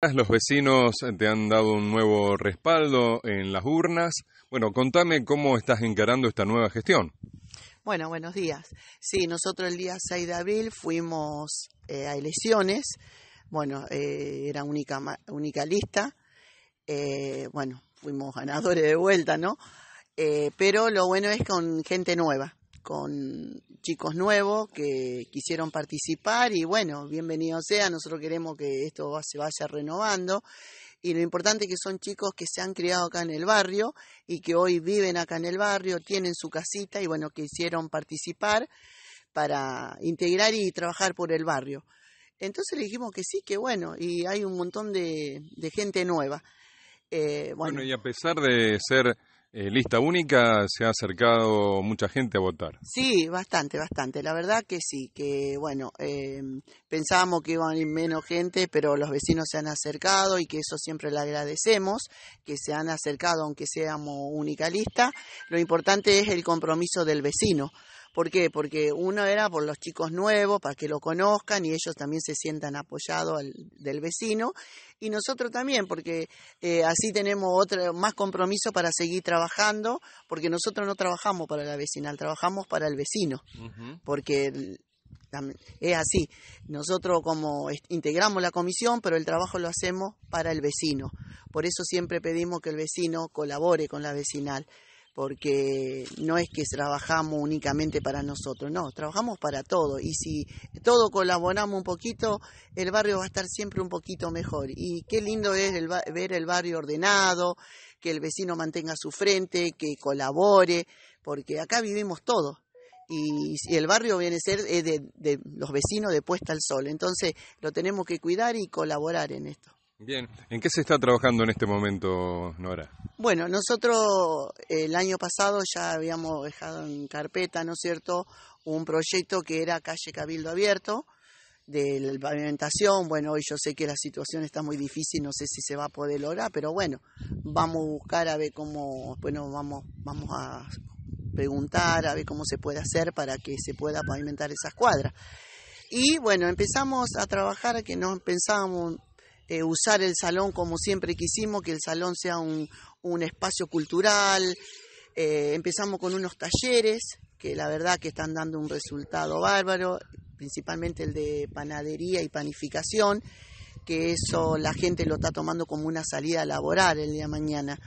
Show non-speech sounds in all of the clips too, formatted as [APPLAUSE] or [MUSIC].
Los vecinos te han dado un nuevo respaldo en las urnas. Bueno, contame cómo estás encarando esta nueva gestión. Bueno, buenos días. Sí, nosotros el día 6 de abril fuimos eh, a elecciones. Bueno, eh, era única, única lista. Eh, bueno, fuimos ganadores de vuelta, ¿no? pero lo bueno es con gente nueva con chicos nuevos que quisieron participar y bueno, bienvenido sea, nosotros queremos que esto se vaya renovando y lo importante es que son chicos que se han criado acá en el barrio y que hoy viven acá en el barrio, tienen su casita y bueno, que hicieron participar para integrar y trabajar por el barrio. Entonces le dijimos que sí, que bueno, y hay un montón de, gente nueva. Eh, bueno, y a pesar de ser eh, lista única, se ha acercado mucha gente a votar. Sí, bastante, bastante. La verdad que sí, que bueno, eh, pensábamos que iban a ir menos gente, pero los vecinos se han acercado y que eso siempre le agradecemos, que se han acercado aunque seamos única lista. Lo importante es el compromiso del vecino. ¿Por qué? Porque uno era por los chicos nuevos, para que lo conozcan y ellos también se sientan apoyados del vecino. Y nosotros también, porque eh, así tenemos más compromiso para seguir trabajando, porque nosotros no trabajamos para la vecinal, trabajamos para el vecino. Porque es así. Nosotros como integramos la comisión, pero el trabajo lo hacemos para el vecino. Por eso siempre pedimos que el vecino colabore con la vecinal porque no es que trabajamos únicamente para nosotros, no, trabajamos para todo, y si todos colaboramos un poquito, el barrio va a estar siempre un poquito mejor. Y qué lindo es ver el barrio ordenado, que el vecino mantenga su frente, que colabore, porque acá vivimos todos. Y, el barrio viene a ser de los vecinos de puesta al sol. Entonces lo tenemos que cuidar y colaborar en esto. Bien, ¿en qué se está trabajando en este momento, Nora? Bueno, nosotros el año pasado ya habíamos dejado en carpeta, ¿no es cierto?, un proyecto que era calle Cabildo Abierto, de pavimentación. Bueno, hoy yo sé que la situación está muy difícil, no sé si se va a poder lograr, pero bueno, vamos a buscar a ver cómo, bueno, vamos, vamos a preguntar, a ver cómo se puede hacer para que se pueda pavimentar esas cuadras. Y bueno, empezamos a trabajar que no pensábamos eh, usar el salón como siempre quisimos, que el salón sea un, espacio cultural. Eh, empezamos con unos talleres que la verdad que están dando un resultado bárbaro, principalmente el de panadería y panificación, que eso la gente lo está tomando como una salida laboral el día de mañana.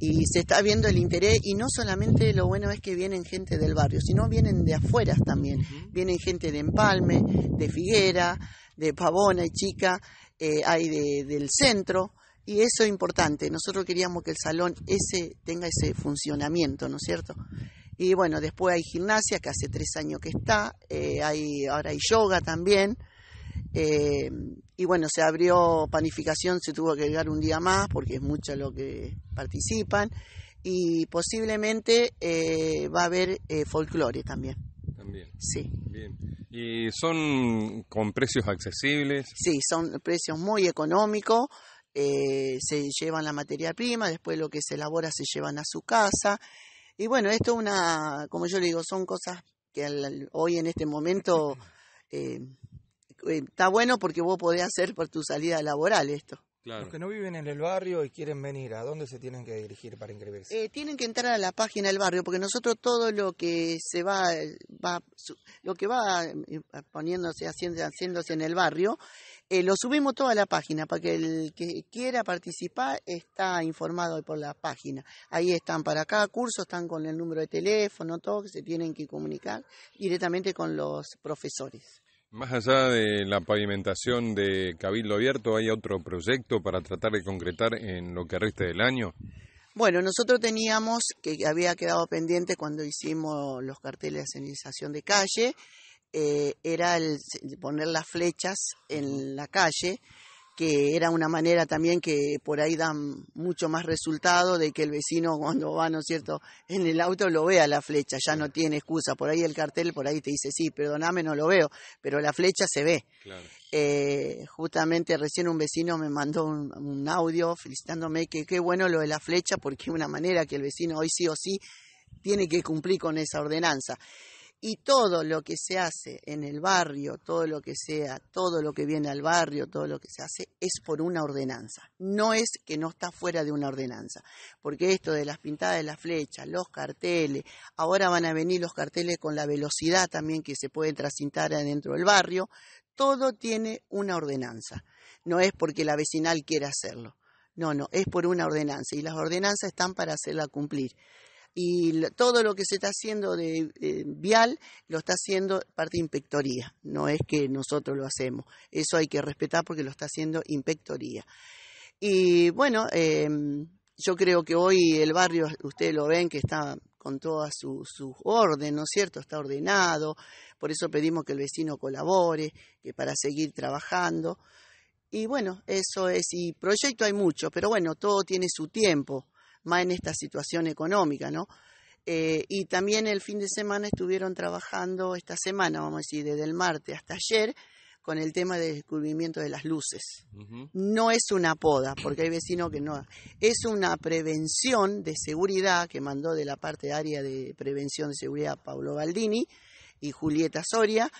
Y se está viendo el interés, y no solamente lo bueno es que vienen gente del barrio, sino vienen de afueras también. Vienen gente de Empalme, de Figuera, de Pavona y Chica, eh, hay del centro, y eso es importante. Nosotros queríamos que el salón ese tenga ese funcionamiento, ¿no es cierto? Y bueno, después hay gimnasia, que hace tres años que está, eh, hay, ahora hay yoga también. Eh, y bueno, se abrió panificación, se tuvo que llegar un día más porque es mucho lo que participan. Y posiblemente va a haber folclore también. Sí. ¿Y son con precios accesibles? Sí, son precios muy económicos. Eh, se llevan la materia prima, después lo que se elabora se llevan a su casa. Y bueno, esto es una, como yo le digo, son cosas que hoy en este momento [LAUGHS] eh, eh, está bueno porque vos podés hacer por tu salida laboral esto. Los que no viven en el barrio y quieren venir, ¿a dónde se tienen que dirigir para inscribirse? Eh, tienen que entrar a la página del barrio, porque nosotros todo lo que se va, lo que va eh, poniéndose, haciéndose en el barrio, eh, lo subimos toda la página para que el que quiera participar está informado por la página. Ahí están para cada curso, están con el número de teléfono, todo, que se tienen que comunicar directamente con los profesores. Más allá de la pavimentación de Cabildo Abierto, ¿hay otro proyecto para tratar de concretar en lo que resta del año? Bueno, nosotros teníamos, que había quedado pendiente cuando hicimos los carteles de señalización de calle, eh, era el poner las flechas en la calle que era una manera también que por ahí da mucho más resultado de que el vecino [LAUGHS] cuando va, ¿no cierto?, en el auto lo vea la flecha, ya no tiene excusa. Por ahí el cartel, por ahí te dice, sí, perdoname, no lo veo, pero la flecha se ve. Eh, justamente recién un vecino me mandó un audio felicitándome que qué bueno lo de la flecha, porque es una manera que el vecino hoy sí o sí tiene que cumplir con esa ordenanza y todo lo que se hace en el barrio, todo lo que sea, todo lo que viene al barrio, todo lo que se hace, es por una ordenanza. No es que no está fuera de una ordenanza, porque esto de las pintadas de las flechas, los carteles, ahora van a venir los carteles con la velocidad también que se puede trascintar adentro del barrio, todo tiene una ordenanza. No es porque la vecinal quiera hacerlo. No, no, es por una ordenanza y las ordenanzas están para hacerla cumplir y todo lo que se está haciendo de eh, vial lo está haciendo parte de inspectoría, no es que nosotros lo hacemos, eso hay que respetar porque lo está haciendo inspectoría. Y bueno, em, yo creo que hoy el barrio, ustedes lo ven, que está con toda su, su, orden, ¿no es cierto? Está ordenado, por eso pedimos que el vecino colabore, que para seguir trabajando. Y bueno, eso es, y proyecto hay mucho, pero bueno, todo tiene su tiempo más en esta situación económica, ¿no? Eh, y también el fin de semana estuvieron trabajando esta semana, vamos a decir, desde el martes hasta ayer, con el tema del descubrimiento de las luces. No es una poda, porque hay vecinos que no. Es una prevención de seguridad que mandó de la parte área de prevención de seguridad Pablo Baldini y Julieta Soria,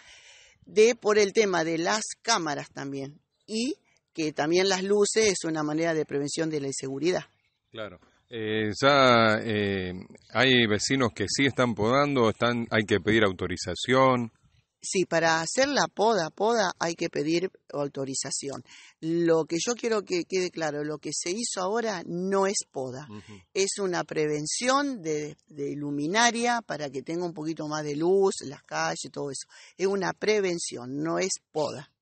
de por el tema de las cámaras también. Y que también las luces es una manera de prevención de la inseguridad. Claro. Eh, ya eh, hay vecinos que sí están podando, están, hay que pedir autorización. Sí, para hacer la poda, poda hay que pedir autorización. Lo que yo quiero que quede claro, lo que se hizo ahora no es poda, es una prevención de, de, luminaria para que tenga un poquito más de luz, en las calles, todo eso. Es una prevención, no es poda.